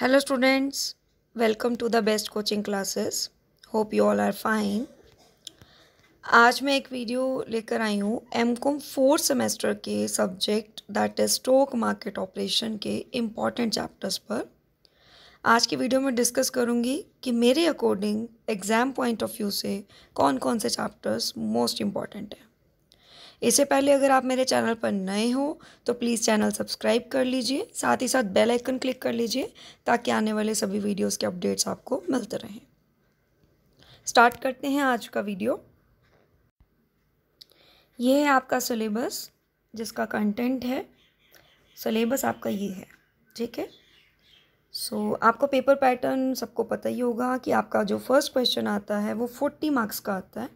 hello students welcome to the best coaching classes hope you all are fine आज मैं एक video लेकर आई हूँ एम कॉम फोर्थ सेमेस्टर के subject that is stock market operation के इम्पॉर्टेंट चैप्टर्स पर आज की वीडियो में डिस्कस करूँगी कि मेरे according exam point of view से कौन कौन से चैप्टर्स मोस्ट इम्पॉर्टेंट हैं इससे पहले अगर आप मेरे चैनल पर नए हो तो प्लीज़ चैनल सब्सक्राइब कर लीजिए साथ ही साथ बेल आइकन क्लिक कर लीजिए ताकि आने वाले सभी वीडियोस के अपडेट्स आपको मिलते रहें स्टार्ट करते हैं आज का वीडियो ये है आपका सिलेबस जिसका कंटेंट है सिलेबस आपका ये है ठीक है सो so, आपको पेपर पैटर्न सबको पता ही होगा कि आपका जो फर्स्ट क्वेश्चन आता है वो फोर्टी मार्क्स का आता है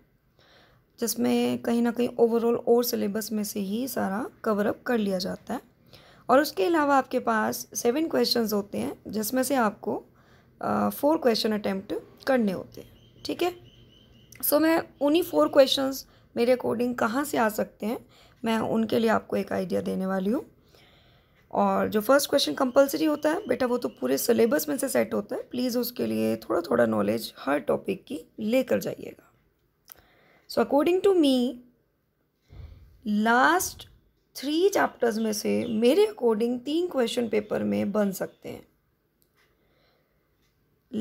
जिसमें कहीं ना कहीं ओवरऑल और सिलेबस में से ही सारा कवर अप कर लिया जाता है और उसके अलावा आपके पास सेवन क्वेश्चन होते हैं जिसमें से आपको फोर क्वेश्चन अटैम्प्ट करने होते हैं ठीक है सो मैं उन्हीं फोर क्वेश्चन मेरे अकॉर्डिंग कहाँ से आ सकते हैं मैं उनके लिए आपको एक आइडिया देने वाली हूँ और जो फर्स्ट क्वेश्चन कंपलसरी होता है बेटा वो तो पूरे सिलेबस में से सेट होता है प्लीज़ उसके लिए थोड़ा थोड़ा नॉलेज हर टॉपिक की लेकर जाइएगा so according to me last three chapters में से मेरे अकॉर्डिंग तीन क्वेश्चन पेपर में बन सकते हैं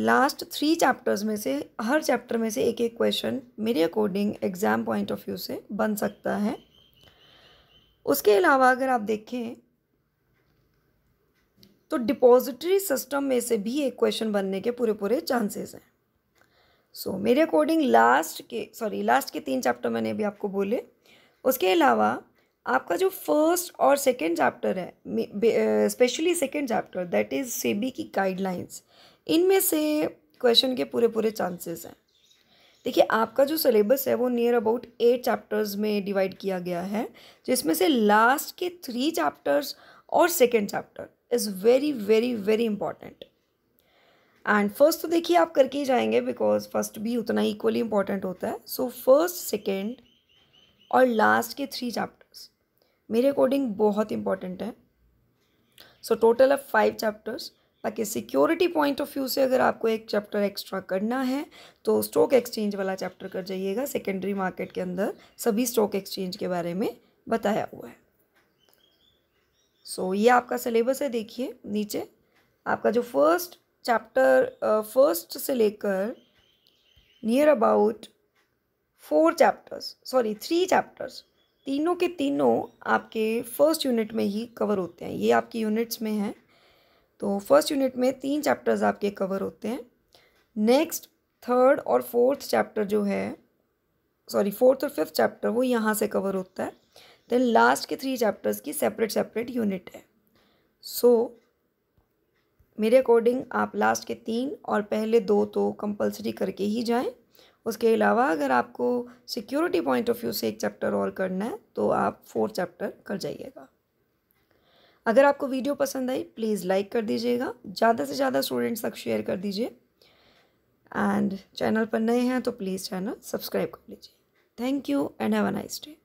लास्ट थ्री चैप्टर्स में से हर चैप्टर में से एक एक क्वेश्चन मेरे according exam point of view से बन सकता है उसके अलावा अगर आप देखें तो डिपॉजिटरी सिस्टम में से भी एक क्वेश्चन बनने के पूरे पूरे चांसेस हैं सो so, मेरे अकॉर्डिंग लास्ट के सॉरी लास्ट के तीन चैप्टर मैंने अभी आपको बोले उसके अलावा आपका जो फर्स्ट और सेकेंड चैप्टर है specially second chapter that is SEBI की गाइडलाइंस इनमें से क्वेश्चन के पूरे पूरे चांसेस हैं देखिए आपका जो सिलेबस है वो नियर अबाउट एट चैप्टर्स में डिवाइड किया गया है जिसमें से लास्ट के थ्री चैप्टर्स और second chapter is very very very important and first तो देखिए आप करके ही जाएंगे बिकॉज फर्स्ट भी उतना इक्वली इम्पॉर्टेंट होता है सो फर्स्ट सेकेंड और लास्ट के थ्री चैप्टर्स मेरे अकॉर्डिंग बहुत इंपॉर्टेंट है so total of five chapters ताकि सिक्योरिटी पॉइंट ऑफ व्यू से अगर आपको एक चैप्टर एक्स्ट्रा करना है तो स्टॉक एक्सचेंज वाला चैप्टर कर जाइएगा सेकेंडरी मार्केट के अंदर सभी स्टॉक एक्सचेंज के बारे में बताया हुआ है सो so, ये आपका सिलेबस है देखिए नीचे आपका जो फर्स्ट चैप्टर फर्स्ट uh, से लेकर near about four chapters sorry three chapters तीनों के तीनों आपके फर्स्ट यूनिट में ही कवर होते हैं ये आपकी यूनिट्स में हैं तो फर्स्ट यूनिट में तीन चैप्टर्स आपके कवर होते हैं नेक्स्ट थर्ड और फोर्थ चैप्टर जो है सॉरी फोर्थ और फिफ्थ चैप्टर वो यहाँ से कवर होता है देन लास्ट के थ्री चैप्टर्स की सेपरेट सेपरेट यूनिट है सो so, मेरे अकॉर्डिंग आप लास्ट के तीन और पहले दो तो कंपलसरी करके ही जाएं उसके अलावा अगर आपको सिक्योरिटी पॉइंट ऑफ व्यू से एक चैप्टर और करना है तो आप फोर चैप्टर कर जाइएगा अगर आपको वीडियो पसंद आई प्लीज़ लाइक कर दीजिएगा ज़्यादा से ज़्यादा स्टूडेंट्स तक शेयर कर दीजिए एंड चैनल पर नए हैं तो प्लीज़ चैनल सब्सक्राइब कर लीजिए thank you and have a nice day